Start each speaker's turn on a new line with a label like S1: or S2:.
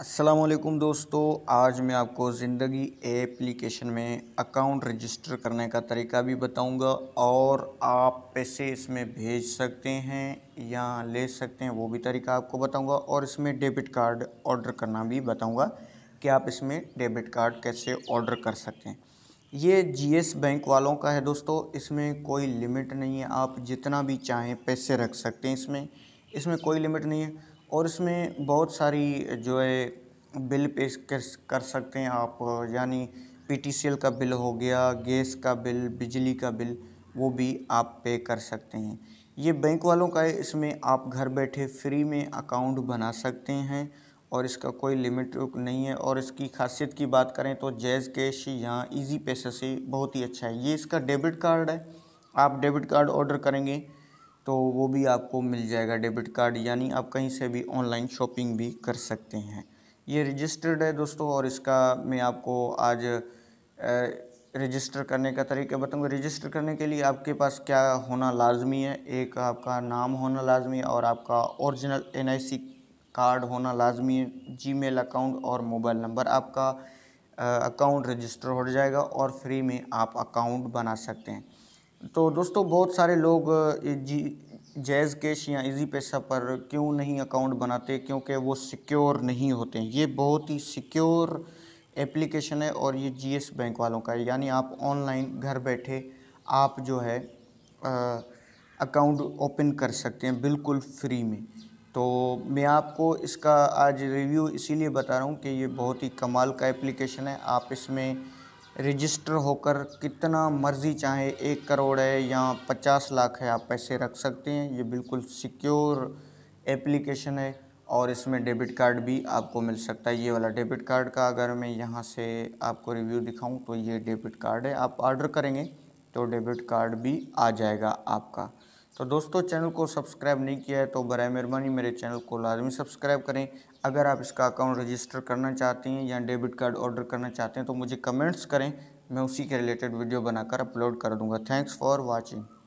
S1: असलकुम दोस्तों आज मैं आपको ज़िंदगी एप्लीकेशन में अकाउंट रजिस्टर करने का तरीका भी बताऊंगा और आप पैसे इसमें भेज सकते हैं या ले सकते हैं वो भी तरीका आपको बताऊंगा और इसमें डेबिट कार्ड ऑर्डर करना भी बताऊंगा कि आप इसमें डेबिट कार्ड कैसे ऑर्डर कर सकते हैं ये जीएस बैंक वालों का है दोस्तों इसमें कोई लिमिट नहीं है आप जितना भी चाहें पैसे रख सकते हैं इसमें इसमें कोई लिमिट नहीं है और इसमें बहुत सारी जो है बिल पेश कर कर सकते हैं आप यानी पी टी सी एल का बिल हो गया गैस का बिल बिजली का बिल वो भी आप पे कर सकते हैं ये बैंक वालों का है इसमें आप घर बैठे फ्री में अकाउंट बना सकते हैं और इसका कोई लिमिट नहीं है और इसकी खासियत की बात करें तो जैज़ कैश यहाँ इजी पैसे से बहुत ही अच्छा है ये इसका डेबिट कार्ड है आप डेबिट कार्ड ऑर्डर करेंगे तो वो भी आपको मिल जाएगा डेबिट कार्ड यानी आप कहीं से भी ऑनलाइन शॉपिंग भी कर सकते हैं ये रजिस्टर्ड है दोस्तों और इसका मैं आपको आज रजिस्टर करने का तरीका बताऊंगा रजिस्टर करने के लिए आपके पास क्या होना लाजमी है एक आपका नाम होना लाजमी है और आपका ओरिजिनल सी कार्ड होना लाजमी है मेल अकाउंट और मोबाइल नंबर आपका अकाउंट रजिस्टर हो जाएगा और फ्री में आप अकाउंट बना सकते हैं तो दोस्तों बहुत सारे लोग जी जैज़ कैश या इजी पैसा पर क्यों नहीं अकाउंट बनाते क्योंकि वो सिक्योर नहीं होते हैं ये बहुत ही सिक्योर एप्लीकेशन है और ये जीएस बैंक वालों का है यानी आप ऑनलाइन घर बैठे आप जो है अकाउंट ओपन कर सकते हैं बिल्कुल फ्री में तो मैं आपको इसका आज रिव्यू इसीलिए बता रहा हूँ कि ये बहुत ही कमाल का एप्लीकेशन है आप इसमें रजिस्टर होकर कितना मर्जी चाहे एक करोड़ है या पचास लाख है आप पैसे रख सकते हैं ये बिल्कुल सिक्योर एप्लीकेशन है और इसमें डेबिट कार्ड भी आपको मिल सकता है ये वाला डेबिट कार्ड का अगर मैं यहाँ से आपको रिव्यू दिखाऊं तो ये डेबिट कार्ड है आप ऑर्डर करेंगे तो डेबिट कार्ड भी आ जाएगा आपका तो दोस्तों चैनल को सब्सक्राइब नहीं किया है तो बर मेहरबानी मेरे चैनल को लाजमी सब्सक्राइब करें अगर आप इसका अकाउंट रजिस्टर करना चाहते हैं या डेबिट कार्ड ऑर्डर करना चाहते हैं तो मुझे कमेंट्स करें मैं उसी के रिलेटेड वीडियो बनाकर अपलोड कर दूंगा थैंक्स फॉर वॉचिंग